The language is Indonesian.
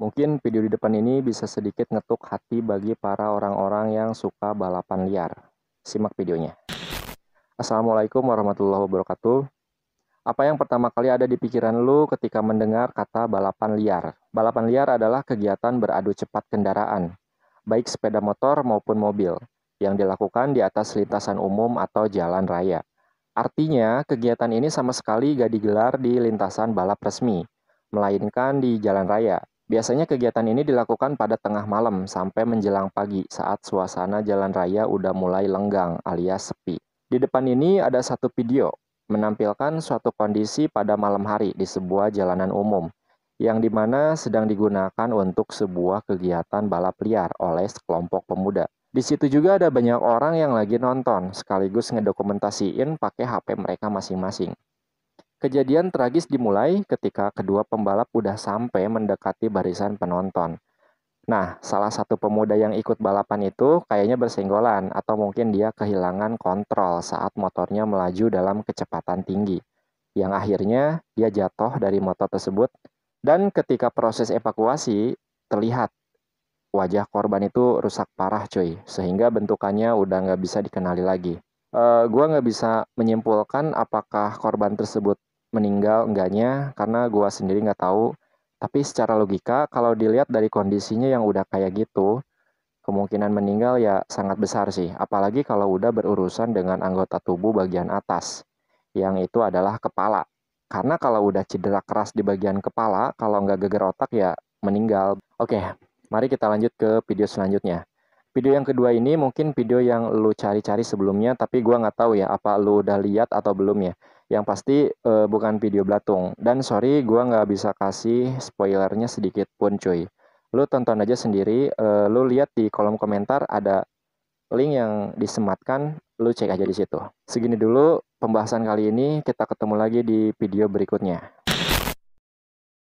Mungkin video di depan ini bisa sedikit ngetuk hati bagi para orang-orang yang suka balapan liar. Simak videonya. Assalamualaikum warahmatullahi wabarakatuh. Apa yang pertama kali ada di pikiran lu ketika mendengar kata balapan liar? Balapan liar adalah kegiatan beradu cepat kendaraan, baik sepeda motor maupun mobil, yang dilakukan di atas lintasan umum atau jalan raya. Artinya, kegiatan ini sama sekali gak digelar di lintasan balap resmi, melainkan di jalan raya, Biasanya kegiatan ini dilakukan pada tengah malam sampai menjelang pagi saat suasana jalan raya udah mulai lenggang alias sepi. Di depan ini ada satu video menampilkan suatu kondisi pada malam hari di sebuah jalanan umum yang dimana sedang digunakan untuk sebuah kegiatan balap liar oleh sekelompok pemuda. Di situ juga ada banyak orang yang lagi nonton sekaligus ngedokumentasiin pakai HP mereka masing-masing. Kejadian tragis dimulai ketika kedua pembalap udah sampai mendekati barisan penonton. Nah, salah satu pemuda yang ikut balapan itu kayaknya bersenggolan atau mungkin dia kehilangan kontrol saat motornya melaju dalam kecepatan tinggi. Yang akhirnya dia jatuh dari motor tersebut dan ketika proses evakuasi terlihat wajah korban itu rusak parah cuy sehingga bentukannya udah nggak bisa dikenali lagi. Uh, gua nggak bisa menyimpulkan apakah korban tersebut meninggal enggaknya karena gua sendiri nggak tahu. Tapi secara logika kalau dilihat dari kondisinya yang udah kayak gitu, kemungkinan meninggal ya sangat besar sih. Apalagi kalau udah berurusan dengan anggota tubuh bagian atas, yang itu adalah kepala. Karena kalau udah cedera keras di bagian kepala, kalau nggak geger otak ya meninggal. Oke, mari kita lanjut ke video selanjutnya. Video yang kedua ini mungkin video yang lu cari-cari sebelumnya, tapi gua nggak tahu ya apa lu udah lihat atau belum ya yang pasti uh, bukan video belatung. Dan sorry, gue nggak bisa kasih spoilernya sedikit pun cuy. Lu tonton aja sendiri, uh, lu lihat di kolom komentar ada link yang disematkan, lu cek aja di situ. Segini dulu pembahasan kali ini, kita ketemu lagi di video berikutnya.